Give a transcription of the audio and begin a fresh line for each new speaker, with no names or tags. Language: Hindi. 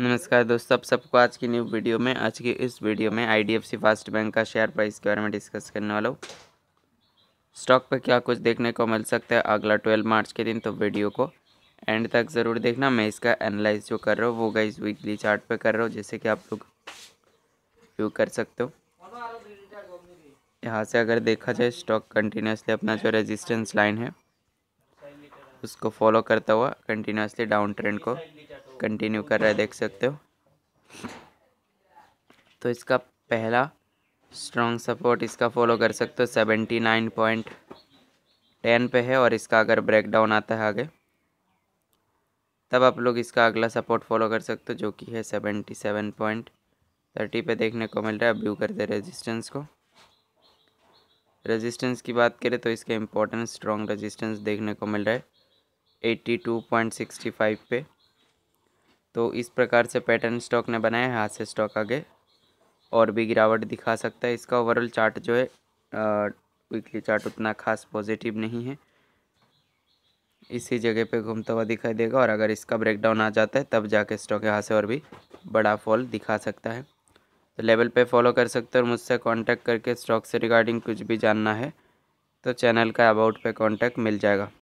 नमस्कार दोस्तों आप सबको आज की न्यू वीडियो में आज की इस वीडियो में आईडीएफसी फास्ट बैंक का शेयर प्राइस के बारे में डिस्कस करने वाला हूँ स्टॉक पर क्या कुछ देखने को मिल सकता है अगला ट्वेल्व मार्च के दिन तो वीडियो को एंड तक ज़रूर देखना मैं इसका एनालाइज जो कर रहा हूँ वो गाइज वीकली चार्ट पे कर रहा हूँ जैसे कि आप लोग व्यू कर सकते हो यहाँ से अगर देखा जाए स्टॉक कंटिन्यूसली अपना जो रेजिस्टेंस लाइन है उसको फॉलो करता हुआ कंटिन्यूसली डाउन ट्रेंड को कंटिन्यू कर रहा है देख सकते हो तो इसका पहला स्ट्रॉन्ग सपोर्ट इसका फॉलो कर सकते हो सेवेंटी नाइन पॉइंट टेन पे है और इसका अगर ब्रेकडाउन आता है आगे तब आप लोग इसका अगला सपोर्ट फॉलो कर सकते हो जो कि है सेवेंटी सेवन पॉइंट थर्टी पे देखने को मिल रहा है व्यू करते रेजिस्टेंस को रेजिस्टेंस की बात करें तो इसका इम्पोर्टेंट स्ट्रॉन्ग रेजिस्टेंस देखने को मिल रहा है eighty two point sixty five पे तो इस प्रकार से पैटर्न स्टॉक ने बनाया है हाथ से स्टॉक आगे और भी गिरावट दिखा सकता है इसका ओवरऑल चार्ट जो है वीकली चार्ट उतना खास पॉजिटिव नहीं है इसी जगह पे घूमता हुआ दिखाई देगा और अगर इसका ब्रेकडाउन आ जाता है तब जाके स्टॉक यहाँ से और भी बड़ा फॉल दिखा सकता है तो लेवल पे फॉलो कर सकते हो और मुझसे कांटेक्ट करके स्टॉक से रिगार्डिंग कुछ भी जानना है तो चैनल का अबाउट पे कांटेक्ट मिल जाएगा